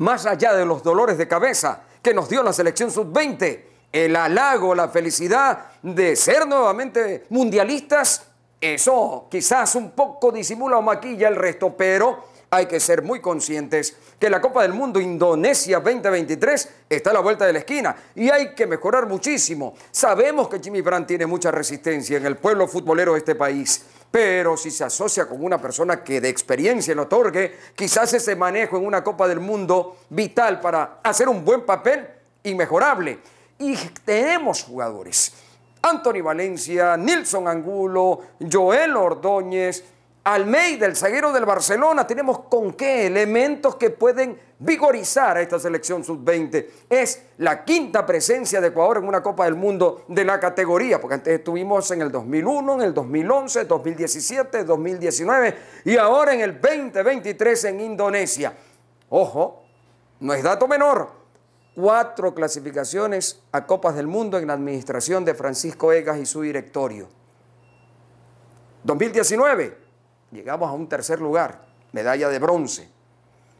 más allá de los dolores de cabeza que nos dio la selección sub-20, el halago, la felicidad de ser nuevamente mundialistas, eso quizás un poco disimula o maquilla el resto, pero hay que ser muy conscientes que la Copa del Mundo Indonesia 2023 está a la vuelta de la esquina y hay que mejorar muchísimo. Sabemos que Jimmy Brandt tiene mucha resistencia en el pueblo futbolero de este país. Pero si se asocia con una persona que de experiencia le otorgue, quizás ese manejo en una Copa del Mundo vital para hacer un buen papel inmejorable. Y tenemos jugadores. Anthony Valencia, Nilson Angulo, Joel Ordóñez, Almeida, el zaguero del Barcelona, tenemos con qué elementos que pueden vigorizar a esta selección sub-20. Es la quinta presencia de Ecuador en una Copa del Mundo de la categoría, porque antes estuvimos en el 2001, en el 2011, 2017, 2019 y ahora en el 2023 en Indonesia. Ojo, no es dato menor, cuatro clasificaciones a Copas del Mundo en la administración de Francisco Egas y su directorio. 2019 llegamos a un tercer lugar, medalla de bronce.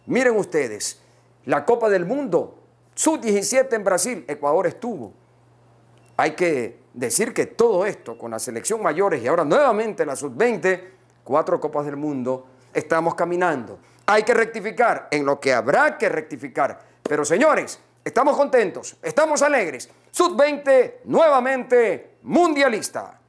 Miren ustedes, la Copa del Mundo, sub-17 en Brasil, Ecuador estuvo. Hay que decir que todo esto, con la selección mayores y ahora nuevamente la sub-20, cuatro Copas del Mundo, estamos caminando. Hay que rectificar en lo que habrá que rectificar. Pero señores, estamos contentos, estamos alegres. Sub-20 nuevamente mundialista.